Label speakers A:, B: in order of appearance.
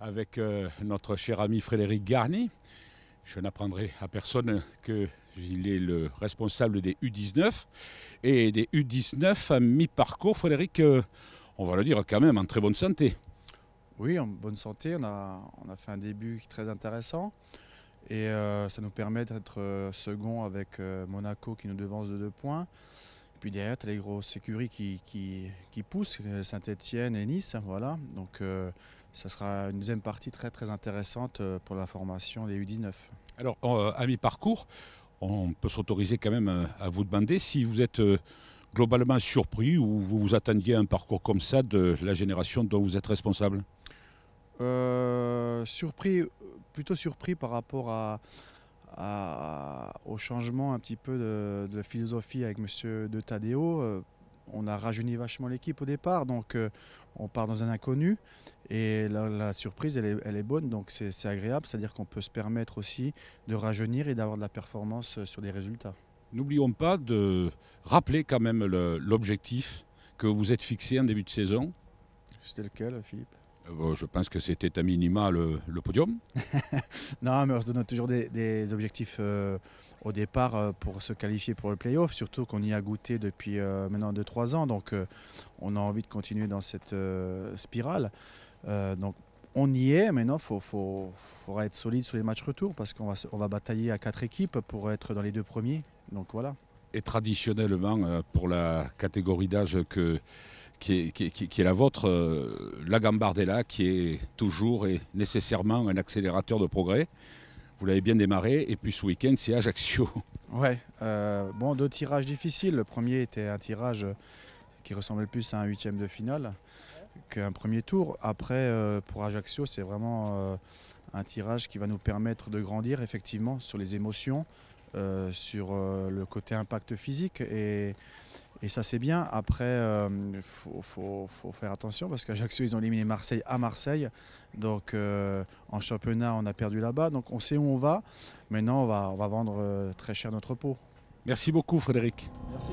A: avec euh, notre cher ami Frédéric Garnier. Je n'apprendrai à personne qu'il est le responsable des U19. Et des U19 à mi-parcours, Frédéric, euh, on va le dire quand même, en très bonne santé.
B: Oui, en bonne santé. On a, fait un début très intéressant. Et euh, ça nous permet d'être second avec Monaco qui nous devance de deux points. Puis derrière, tu as les grosses écuries qui, qui, poussent, euh, Saint-Etienne et Nice. Voilà. Donc, euh, ça sera une deuxième partie très, très intéressante euh, pour la formation des U19.
A: Alors, à mi-parcours, on peut s'autoriser quand même à vous demander si vous êtes globalement surpris ou vous vous attendiez à un parcours comme ça de la génération dont vous êtes responsable
B: Surpris, plutôt surpris par rapport à, au changement un petit peu de, philosophie avec Monsieur De Tadeo. Euh, on a rajeuni vachement l'équipe au départ, donc euh, on part dans un inconnu. Et la, surprise, elle est, elle est, bonne, donc c'est agréable, c'est-à-dire qu'on peut se permettre aussi de rajeunir et d'avoir de la performance euh, sur des résultats.
A: N'oublions pas de rappeler quand même l'objectif que vous êtes fixé en début de saison.
B: C'était lequel, Philippe
A: euh, je pense que c'était à minima le, podium.
B: non, mais on se donne toujours des, objectifs euh, au départ euh, pour se qualifier pour le playoff, surtout qu'on y a goûté depuis maintenant 2-3 ans, donc on a envie de continuer dans cette spirale. donc on y est, non, il faut, être solide sur les matchs retour parce qu'on va, on va batailler à quatre équipes pour être dans les deux premiers. Donc voilà.
A: Et traditionnellement, pour la catégorie d'âge que qui est, la vôtre, euh, la Gambardella, qui est toujours et nécessairement un accélérateur de progrès. Vous l'avez bien démarré,
B: et puis ce week-end, c'est Ajaccio. Ouais, euh, bon, deux tirages difficiles. Le premier était un tirage qui ressemblait plus à un huitième de finale qu'un premier tour. Après, euh, pour Ajaccio, c'est vraiment un tirage qui va nous permettre de grandir effectivement sur les émotions, sur le côté impact physique. Et et ça, c'est bien. Après, il euh, faut, faire attention parce qu'Ajaccio, ils ont éliminé Marseille à Marseille. Donc, euh, en championnat, on a perdu là-bas. Donc, on sait où on va. Maintenant, on va, on va vendre euh, très cher notre peau. Merci beaucoup, Frédéric. Merci.